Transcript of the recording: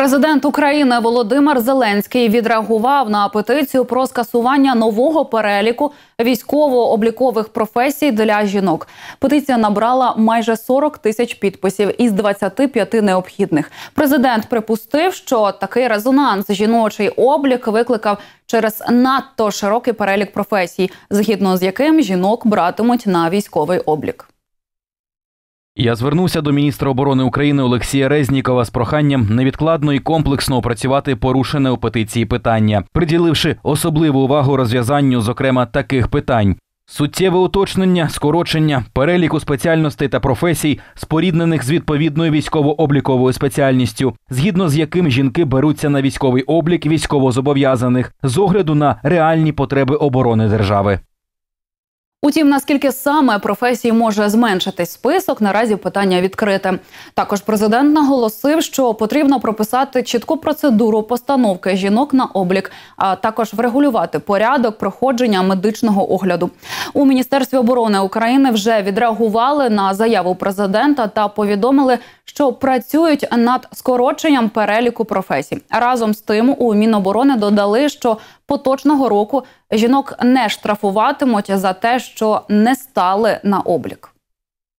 Президент України Володимир Зеленський відреагував на петицію про скасування нового переліку військово-облікових професій для жінок. Петиція набрала майже 40 тисяч підписів із 25 необхідних. Президент припустив, що такий резонанс жіночий облік викликав через надто широкий перелік професій, згідно з яким жінок братимуть на військовий облік. Я звернувся до міністра оборони України Олексія Резнікова з проханням невідкладно і комплексно опрацювати порушене у петиції питання, приділивши особливу увагу розв'язанню, зокрема, таких питань. Суттєве уточнення, скорочення, переліку спеціальностей та професій, споріднених з відповідною військово-обліковою спеціальністю, згідно з яким жінки беруться на військовий облік військовозобов'язаних з огляду на реальні потреби оборони держави. Утім, наскільки саме професії може зменшитись список, наразі питання відкрите. Також президент наголосив, що потрібно прописати чітку процедуру постановки жінок на облік, а також врегулювати порядок проходження медичного огляду. У міністерстві оборони України вже відреагували на заяву президента та повідомили, що працюють над скороченням переліку професій. Разом з тим у Міноборони додали, що поточного року жінок не штрафуватимуть за те, що що не стали на облік.